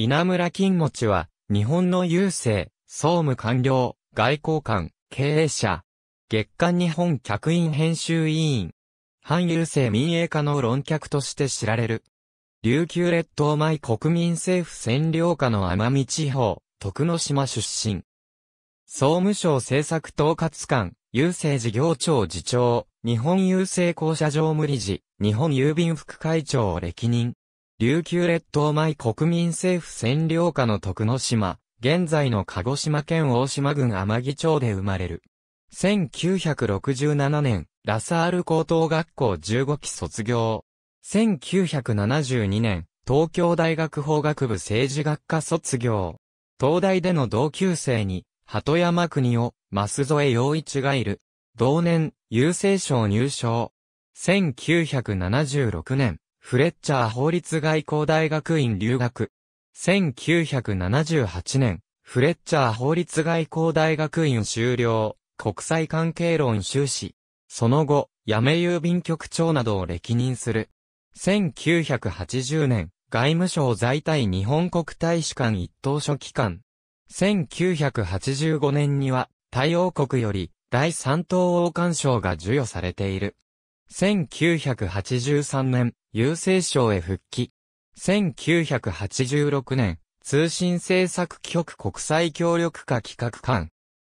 稲村金持ちは、日本の郵政、総務官僚、外交官、経営者、月刊日本客員編集委員、反郵政民営化の論客として知られる。琉球列島前国民政府占領下の奄美地方、徳之島出身。総務省政策統括官、郵政事業庁次長、日本郵政公社常務理事、日本郵便副会長を歴任。琉球列島前国民政府占領下の徳之島、現在の鹿児島県大島郡天城町で生まれる。1967年、ラサール高等学校15期卒業。1972年、東京大学法学部政治学科卒業。東大での同級生に、鳩山国を、舛添洋一がいる。同年、郵政省入省。1976年、フレッチャー法律外交大学院留学。1978年、フレッチャー法律外交大学院修了、国際関係論修士。その後、八女郵便局長などを歴任する。1980年、外務省在対日本国大使館一等書記官。1985年には、太陽国より、第三等王冠賞が授与されている。1983年、郵政省へ復帰。1986年、通信政策局国際協力課企画官。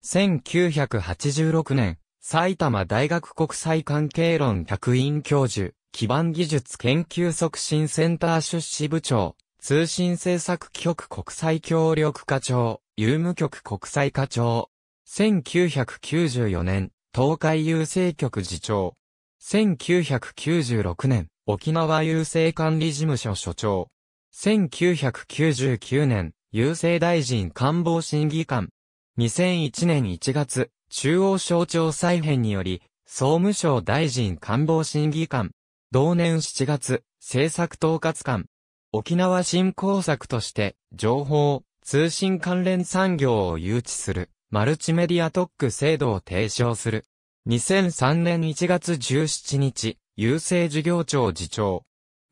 1986年、埼玉大学国際関係論客員教授、基盤技術研究促進センター出資部長、通信政策局国際協力課長、郵務局国際課長。1994年、東海郵政局次長。1996年、沖縄郵政管理事務所所長。1999年、郵政大臣官房審議官。2001年1月、中央省庁再編により、総務省大臣官房審議官。同年7月、政策統括官。沖縄振興策として、情報、通信関連産業を誘致する、マルチメディア特区制度を提唱する。2003年1月17日、郵政事業庁次長。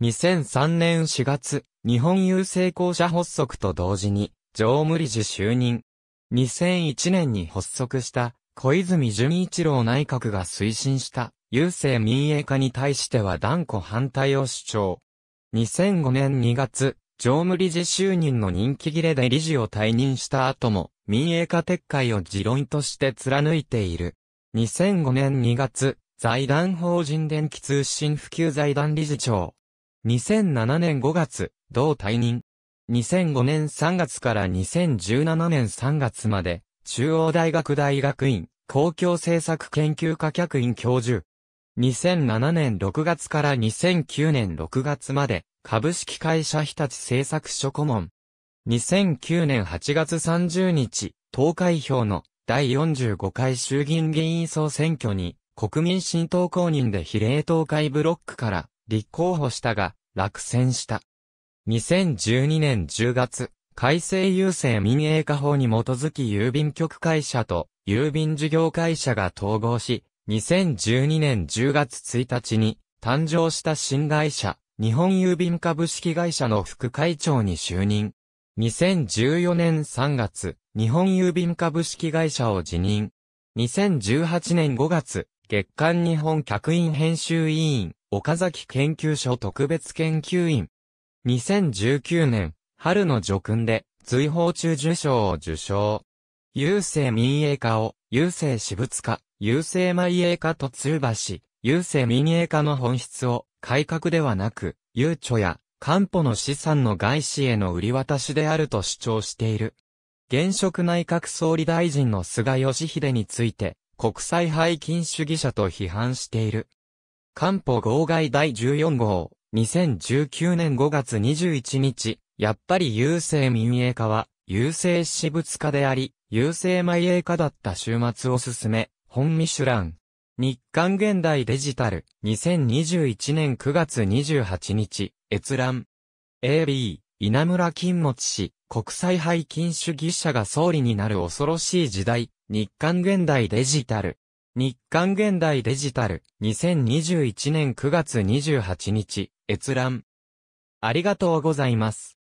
2003年4月、日本郵政公社発足と同時に、常務理事就任。2001年に発足した、小泉純一郎内閣が推進した、郵政民営化に対しては断固反対を主張。2005年2月、常務理事就任の人気切れで理事を退任した後も、民営化撤回を持論として貫いている。2005年2月、財団法人電気通信普及財団理事長。2007年5月、同退任。2005年3月から2017年3月まで、中央大学大学院、公共政策研究科客員教授。2007年6月から2009年6月まで、株式会社日立製作所顧問。2009年8月30日、投開票の第45回衆議院議員総選挙に、国民新党公認で比例党会ブロックから立候補したが、落選した。2012年10月、改正郵政民営化法に基づき郵便局会社と郵便事業会社が統合し、2012年10月1日に誕生した新会社、日本郵便株式会社の副会長に就任。2014年3月、日本郵便株式会社を辞任。2018年5月、月刊日本客員編集委員、岡崎研究所特別研究員。2019年、春の叙勲で、追放中受賞を受賞。郵政民営化を、郵政私物化、郵政米営化と通ばし、郵政民営化の本質を、改革ではなく、郵うや官保の資産の外資への売り渡しであると主張している。現職内閣総理大臣の菅義偉について、国際背金主義者と批判している。官保号外第14号、2019年5月21日、やっぱり郵政民営化は、郵政私物化であり、郵政前営化だった週末を進め、本ミシュラン、日刊現代デジタル、2021年9月28日、閲覧。AB、稲村金持氏、国際廃金主義者が総理になる恐ろしい時代、日刊現代デジタル。日刊現代デジタル、2021年9月28日、閲覧。ありがとうございます。